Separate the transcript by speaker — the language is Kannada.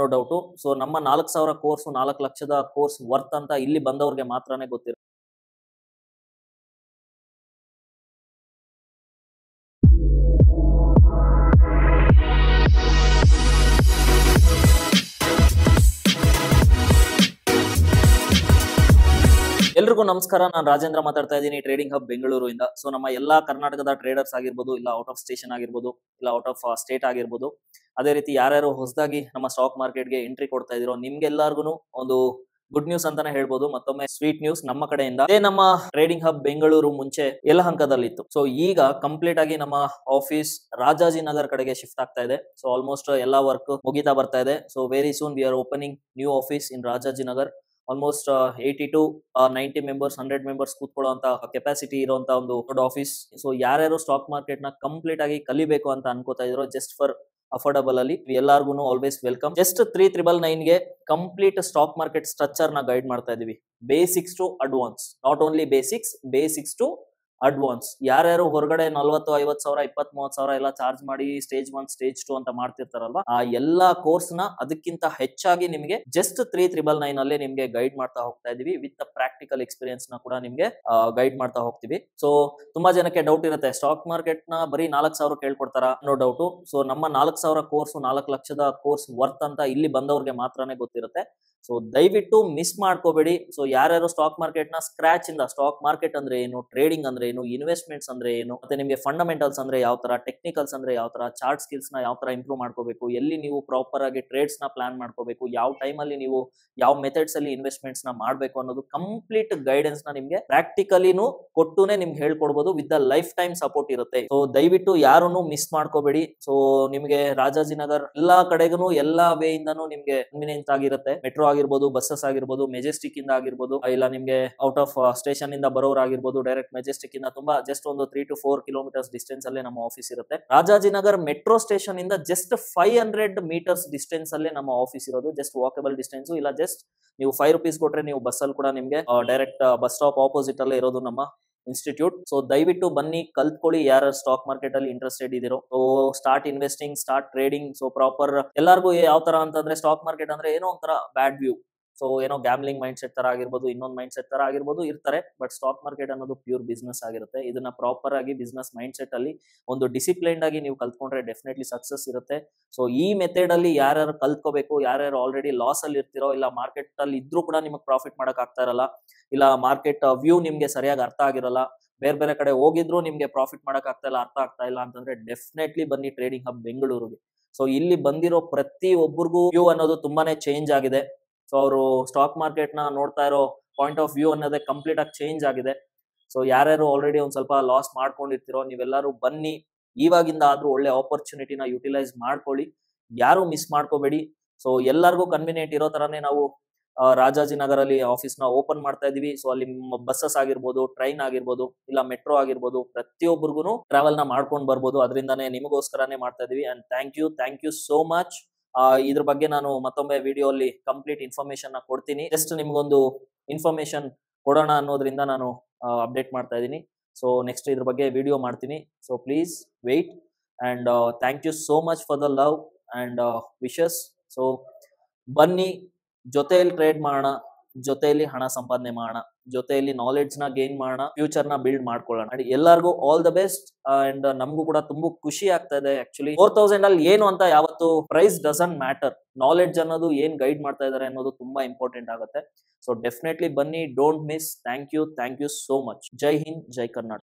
Speaker 1: ನೋ ಡೌಟು ಸೊ ನಮ್ಮ ನಾಲ್ಕು ಸಾವಿರ ಕೋರ್ಸು ನಾಲ್ಕು ಲಕ್ಷದ ಕೋರ್ಸ್ ವರ್ತ್ ಅಂತ ಇಲ್ಲಿ ಬಂದವ್ರಿಗೆ ಮಾತ್ರನೇ ಗೊತ್ತಿರೋದು ಎಲ್ಲರಿಗೂ ನಮಸ್ಕಾರ ನಾನು ರಾಜೇಂದ್ರ ಮಾತಾಡ್ತಾ ಇದ್ದೀನಿ ಟ್ರೇಡಿಂಗ್ ಹಬ್ ಬೆಂಗಳೂರಿಂದ ಸೊ ನಮ್ಮ ಎಲ್ಲಾ ಕರ್ನಾಟಕದ ಟ್ರೇಡರ್ಸ್ ಆಗಿರ್ಬೋದು ಇಲ್ಲ ಔಟ್ ಆಫ್ ಸ್ಟೇಷನ್ ಆಗಿರ್ಬೋದು ಇಲ್ಲ ಔಟ್ ಆಫ್ ಸ್ಟೇಟ್ ಆಗಿರ್ಬೋದು ಅದೇ ರೀತಿ ಯಾರ್ಯಾರು ಹೊಸದಾಗಿ ನಮ್ಮ ಸ್ಟಾಕ್ ಮಾರ್ಕೆಟ್ಗೆ ಎಂಟ್ರಿ ಕೊಡ್ತಾ ಇದ್ರು ನಿಮ್ಗೆಲ್ಲರಿಗೂ ಒಂದು ಗುಡ್ ನ್ಯೂಸ್ ಅಂತಾನೆ ಹೇಳ್ಬೋದು ಮತ್ತೊಮ್ಮೆ ಸ್ವೀಟ್ ನ್ಯೂಸ್ ನಮ್ಮ ಕಡೆಯಿಂದ ಅದೇ ನಮ್ಮ ಟ್ರೇಡಿಂಗ್ ಹಬ್ ಬೆಂಗಳೂರು ಮುಂಚೆ ಎಲ್ಲ ಹಂಕದಲ್ಲಿತ್ತು ಸೊ ಈಗ ಕಂಪ್ಲೀಟ್ ಆಗಿ ನಮ್ಮ ಆಫೀಸ್ ರಾಜಾಜಿನಗರ್ ಕಡೆಗೆ ಶಿಫ್ಟ್ ಆಗ್ತಾ ಇದೆ ಸೊ ಆಲ್ಮೋಸ್ಟ್ ಎಲ್ಲಾ ವರ್ಕ್ ಮುಗಿತಾ ಬರ್ತಾ ಇದೆ so very soon we are opening new office in Rajajinagar almost eighty to ninety members hundred members ಕೂತ್ಕೊಳ್ಳುವಂತಹ ಕೆಪಾಸಿಟಿ ಇರುವಂತಹ ಒಂದು ದೊಡ್ಡ ಆಫೀಸ್ ಸೊ ಯಾರ್ಯಾರು ಸ್ಟಾಕ್ ಮಾರ್ಕೆಟ್ ನ ಕಂಪ್ಲೀಟ್ ಆಗಿ ಕಲಿಬೇಕು ಅಂತ ಅನ್ಕೋತಾ ಇದ್ರು ಜಸ್ಟ್ ಫಾರ್ ಅಫೋರ್ಡಬಲ್ ಅಲ್ಲಿ ಎಲ್ಲಾರ್ಗು always welcome just three triple nine ಗೆ ಕಂಪ್ಲೀಟ್ ಸ್ಟಾಕ್ ಮಾರ್ಕೆಟ್ ಸ್ಟ್ರಕ್ಚರ್ ನ ಗೈಡ್ ಮಾಡ್ತಾ ಇದೀವಿ basics to advance not only basics basics to advance ಯಾರ್ಯಾರು ಹೊರಗಡೆ ನಲ್ವತ್ತು ಐವತ್ ಸಾವಿರ ಇಪ್ಪತ್ ಮೂವತ್ ಸಾವಿರ ಎಲ್ಲ ಚಾರ್ಜ್ ಮಾಡಿ ಸ್ಟೇಜ್ ಒನ್ ಸ್ಟೇಜ್ ಟು ಅಂತ ಮಾಡ್ತಿರ್ತಾರಲ್ವಾ ಆ ಎಲ್ಲಾ ಕೋರ್ಸ್ ನ ಅದಕ್ಕಿಂತ ಹೆಚ್ಚಾಗಿ ನಿಮಗೆ ಜಸ್ಟ್ ತ್ರೀ ತ್ರಿಬಲ್ ನೈನ್ ಅಲ್ಲಿ ನಿಮ್ಗೆ ಗೈಡ್ ಮಾಡ್ತಾ ಹೋಗ್ತಾ ಇದೀವಿ ವಿತ್ ಪ್ರಾಕ್ಟಿಕಲ್ ಎಕ್ಸ್ಪೀರಿಯನ್ಸ್ ನ ಕೂಡ ನಿಮ್ಗೆ ಗೈಡ್ ಮಾಡ್ತಾ ಹೋಗ್ತೀವಿ ಸೊ ತುಂಬಾ ಜನಕ್ಕೆ ಡೌಟ್ ಇರುತ್ತೆ ಸ್ಟಾಕ್ ಮಾರ್ಕೆಟ್ ನ ಬರೀ ನಾಲ್ಕ್ ಸಾವಿರ ಕೇಳ್ಕೊಡ್ತಾರ ನೋ ಡೌಟ್ ಸೊ ನಮ್ಮ ನಾಲ್ಕ್ ಸಾವಿರ ಕೋರ್ಸ್ ನಾಲ್ಕು ಲಕ್ಷದ ಕೋರ್ಸ್ ವರ್ತ್ ಅಂತ ಇಲ್ಲಿ ಬಂದವ್ರಿಗೆ ಮಾತ್ರನೇ ಗೊತ್ತಿರುತ್ತೆ ಸೊ ದಯವಿಟ್ಟು ಮಿಸ್ ಮಾಡ್ಕೋಬೇಡಿ ಸೊ ಯಾರ್ಯಾರು ಸ್ಟಾಕ್ ಮಾರ್ಕೆಟ್ ನ ಸ್ಕ್ರಾಚ್ ಇಂದ ಸ್ಟಾಕ್ ಮಾರ್ಕೆಟ್ ಅಂದ್ರೆ ಏನು ಟ್ರೇಡಿಂಗ್ ಅಂದ್ರೆ ಏನು ಇನ್ವೆಸ್ಟ್ಮೆಂಟ್ಸ್ ಅಂದ್ರೆ ಏನು ಮತ್ತೆ ನಿಮಗೆ ಫಂಡಮೆಂಟಲ್ಸ್ ಅಂದ್ರೆ ಯಾವ ತರ ಟೆಕ್ನಿಕಲ್ಸ್ ಅಂದ್ರೆ ಯಾವ ತರ ಚಾರ್ಟ್ ಸ್ಕಿಲ್ಸ್ ನ ಯಾವ ತರ ಇಂಪ್ರೂವ್ ಮಾಡ್ಕೋಬೇಕು ಎಲ್ಲಿ ನೀವು ಪ್ರಾಪರ್ ಆಗಿ ಟ್ರೇಡ್ಸ್ ನ ಪ್ಲಾನ್ ಮಾಡ್ಕೋಬೇಕು ಯಾವ ಟೈಮ್ ಅಲ್ಲಿ ನೀವು ಯಾವ ಮೆಥಡ್ಸ್ ಅಲ್ಲಿ ಇನ್ವೆಸ್ಟ್ಮೆಂಟ್ಸ್ ನ ಮಾಡಬೇಕು ಅನ್ನೋದು ಕಂಪ್ಲೀಟ್ ಗೈಡೆನ್ಸ್ ನ ನಿಮ್ಗೆ ಪ್ರಾಕ್ಟಿಕಲಿನೂ ಕೊಟ್ಟುನೆ ನಿಮ್ಗೆ ಹೇಳ್ಕೊಡ್ಬೋದು with the lifetime support ಇರುತ್ತೆ ಸೊ ದಯವಿಟ್ಟು ಯಾರನ್ನು ಮಿಸ್ ಮಾಡ್ಕೋಬೇಡಿ ಸೊ ನಿಮ್ಗೆ ರಾಜಾಜಿನಗರ್ ಎಲ್ಲಾ ಕಡೆಗೂ ಎಲ್ಲಾ ವೇ ಇಂದನು ನಿಮ್ಗೆ ಕನ್ವಿನಿಯಂಟ್ ಆಗಿರುತ್ತೆ ಮೆಟ್ರೋ ಆಗಿರ್ಬೋದು ಬಸ್ಸಸ್ ಆಗಿರ್ಬೋದು ಮೆಜೆಸ್ಟಿಕ್ ಇಂದ ಆಗಿರ್ಬೋದು ಇಲ್ಲ ನಿಮ್ಗೆ ಔಟ್ ಆಫ್ ಸ್ಟೇಷನ್ ಇಂದ ಬರೋರಾಗಿರ್ಬೋದು ಡೈರೆಕ್ಟ್ ಮೆಜೆಸ್ಟಿಕ್ ಇಂದ ತುಂಬಾ ಜಸ್ಟ್ ಒಂದು three to four kilometres distance ಅಲ್ಲೇ ನಮ್ಮ ಆಫೀಸ್ ಇರುತ್ತೆ ರಾಜಾಜಿನಗರ್ ಮೆಟ್ರೋ ಸ್ಟೇಷನ್ ಇಂದ just five hundred metres distance ಅಲ್ಲೇ ನಮ್ಮ ಆಫೀಸ್ ಇರೋದು ಜಸ್ಟ್ ವಾಕಬಲ್ ಡಿಸ್ಟೆನ್ಸ್ ಇಲ್ಲ ಜಸ್ಟ್ ನೀವು ಫೈವ್ ರುಪೀಸ್ ಕೊಟ್ರೆ ನೀವು ಬಸ್ ಅಲ್ಲಿ ಕೂಡ ನಿಮ್ಗೆ ಡೈರೆಕ್ಟ್ ಬಸ್ ಸ್ಟಾಪ್ ಆಪೋಸಿಟ್ ಅಲ್ಲೇ ಇರೋದು ನಮ್ಮ ಇನ್ಸ್ಟಿಟ್ಯೂಟ್ ಸೊ ದಯವಿಟ್ಟು ಬನ್ನಿ ಕಲ್ತ್ಕೊಳ್ಳಿ ಯಾರ ಸ್ಟಾಕ್ ಮಾರ್ಕೆಟ್ ಅಲ್ಲಿ ಇಂಟ್ರೆಸ್ಟೆಡ್ ಇದಿರೋ so start investing start trading so proper ಎಲ್ಲರಿಗೂ ಯಾವ ತರ ಅಂತಂದ್ರೆ ಸ್ಟಾಕ್ ಮಾರ್ಕೆಟ್ ಅಂದ್ರೆ ಏನೋ ಒಂಥರ ಬ್ಯಾಡ್ ವ್ಯೂ ಸೊ ಏನೋ ಗ್ಯಾಮ್ಲಿಂಗ್ ಮೈಂಡ್ ಸೆಟ್ ತರ ಆಗಿರ್ಬೋದು ಇನ್ನೊಂದು ಮೈಂಡ್ ಸೆಟ್ ತರ ಆಗಿರ್ಬೋದು ಇರ್ತಾರೆ ಬಟ್ ಸ್ಟಾಕ್ ಮಾರ್ಕೆಟ್ ಅನ್ನೋದು ಪ್ಯೂರ್ ಬಿಸ್ನೆಸ್ ಆಗಿರುತ್ತೆ ಇದನ್ನ ಪ್ರಾಪರ್ ಆಗಿ ಬಿಸ್ನೆಸ್ ಮೈಂಡ್ ಸೆಟ್ ಅಲ್ಲಿ ಒಂದು ಡಿಸಿಪ್ಲೈನ್ಡ್ ಆಗಿ ನೀವು ಕಲ್ತ್ಕೊಂಡ್ರೆ ಡೆಫಿನೆಟ್ಲಿ ಸಕ್ಸಸ್ ಇರುತ್ತೆ ಸೊ ಈ ಮೆಥಡ್ ಅಲ್ಲಿ ಯಾರ್ಯಾರು ಕಲ್ತ್ಕೋಬೇಕು ಯಾರ್ಯಾರು ಆಲ್ರೆಡಿ ಲಾಸ್ ಅಲ್ಲಿ ಇರ್ತಿರೋ ಇಲ್ಲ ಮಾರ್ಕೆಟ್ ಅಲ್ಲಿ ಇದ್ರೂ ಕೂಡ ನಿಮಗೆ ಪ್ರಾಫಿಟ್ ಮಾಡಕ್ ಆಗ್ತಾ ಇರಲ್ಲ ಇಲ್ಲ ಮಾರ್ಕೆಟ್ ವ್ಯೂ ನಿಮ್ಗೆ ಸರಿಯಾಗಿ ಅರ್ಥ ಆಗಿರಲ್ಲ ಬೇರೆ ಬೇರೆ ಕಡೆ ಹೋಗಿದ್ರು ನಿಮ್ಗೆ ಪ್ರಾಫಿಟ್ ಮಾಡಕ್ ಆಗ್ತಾ ಇಲ್ಲ ಅರ್ಥ ಆಗ್ತಾ ಇಲ್ಲ ಅಂತಂದ್ರೆ ಡೆಫಿನೆಟ್ಲಿ ಬನ್ನಿ ಟ್ರೇಡಿಂಗ್ ಹಬ್ ಬೆಂಗಳೂರಿಗೆ ಸೊ ಇಲ್ಲಿ ಬಂದಿರೋ ಪ್ರತಿ ಒಬ್ಬರಿಗೂ ವ್ಯೂ ಅನ್ನೋದು ತುಂಬಾನೇ ಚೇಂಜ್ ಆಗಿದೆ ಸೊ ಅವರು ಸ್ಟಾಕ್ ನ ನೋಡ್ತಾ ಇರೋ ಪಾಯಿಂಟ್ ಆಫ್ ವ್ಯೂ ಅನ್ನೋದೇ ಕಂಪ್ಲೀಟ್ ಆಗಿ ಚೇಂಜ್ ಆಗಿದೆ ಸೊ ಯಾರ್ಯಾರು ಆಲ್ರೆಡಿ ಒಂದ್ ಸ್ವಲ್ಪ ಲಾಸ್ ಮಾಡ್ಕೊಂಡಿರ್ತಿರೋ ನೀವೆಲ್ಲರೂ ಬನ್ನಿ ಇವಾಗಿಂದ ಆದ್ರೂ ಒಳ್ಳೆ ಆಪರ್ಚುನಿಟಿನ ಯುಟಿಲೈಸ್ ಮಾಡ್ಕೊಳ್ಳಿ ಯಾರು ಮಿಸ್ ಮಾಡ್ಕೋಬೇಡಿ ಸೊ ಎಲ್ಲರಿಗೂ ಕನ್ವಿನಿಯೆಂಟ್ ಇರೋ ತರನೇ ನಾವು ರಾಜಾಜಿನಗರಲ್ಲಿ ಆಫೀಸ್ನ ಓಪನ್ ಮಾಡ್ತಾ ಇದೀವಿ ಸೊ ಅಲ್ಲಿ ಬಸ್ಸಸ್ ಆಗಿರ್ಬೋದು ಟ್ರೈನ್ ಆಗಿರ್ಬೋದು ಇಲ್ಲ ಮೆಟ್ರೋ ಆಗಿರ್ಬೋದು ಪ್ರತಿಯೊಬ್ಬರಿಗೂ ನ ಮಾಡ್ಕೊಂಡು ಬರ್ಬೋದು ಅದರಿಂದಾನೇ ನಿಮಗೋಸ್ಕರನೇ ಮಾಡ್ತಾ ಇದೀವಿ and thank you thank you so much ಇದ್ರ ಬಗ್ಗೆ ನಾನು ಮತ್ತೊಮ್ಮೆ ವಿಡಿಯೋ ಅಲ್ಲಿ ಕಂಪ್ಲೀಟ್ ಇನ್ಫಾರ್ಮೇಶನ್ ಕೊಡ್ತೀನಿ ಜಸ್ಟ್ ನಿಮ್ಗೊಂದು ಇನ್ಫಾರ್ಮೇಶನ್ ಕೊಡೋಣ ಅನ್ನೋದ್ರಿಂದ ನಾನು ಅಪ್ಡೇಟ್ ಮಾಡ್ತಾ ಇದ್ದೀನಿ ಸೊ ನೆಕ್ಸ್ಟ್ ಇದ್ರ ಬಗ್ಗೆ ವಿಡಿಯೋ ಮಾಡ್ತೀನಿ so please wait and thank you so much for the love and wishes so ಬನ್ನಿ ಜೊತೆಯಲ್ಲಿ ಟ್ರೇಡ್ ಮಾಡೋಣ ಜೊತೆಯಲ್ಲಿ ಹಣ ಸಂಪಾದನೆ ಮಾಡೋಣ ಜೊತೆಯಲ್ಲಿ ನಾಲೆಡ್ಜ್ ನ ಗೇನ್ ಮಾಡೋಣ ಫ್ಯೂಚರ್ ನ ಬಿಲ್ಡ್ ಮಾಡ್ಕೊಳ್ಳೋಣ ಎಲ್ಲರಿಗೂ ಆಲ್ ದ ಬೆಸ್ಟ್ ಅಂಡ್ ನಮಗೂ ಕೂಡ ತುಂಬಾ ಖುಷಿ ಆಗ್ತಾ ಇದೆ ಆಕ್ಚುಲಿ ಫೋರ್ ತೌಸಂಡ್ ಅಲ್ಲಿ ಏನು ಅಂತ ಯಾವತ್ತು ಪ್ರೈಸ್ ಡಸಂಟ್ ಮ್ಯಾಟರ್ ನಾಲೆಡ್ಜ್ ಅನ್ನೋದು ಏನ್ ಗೈಡ್ ಮಾಡ್ತಾ ಇದಾರೆ ಅನ್ನೋದು ತುಂಬಾ ಇಂಪಾರ್ಟೆಂಟ್ ಆಗುತ್ತೆ ಸೊ ಡೆಫಿನೆಟ್ಲಿ ಬನ್ನಿ don't miss thank you thank you so much Jai Hind Jai Karnataka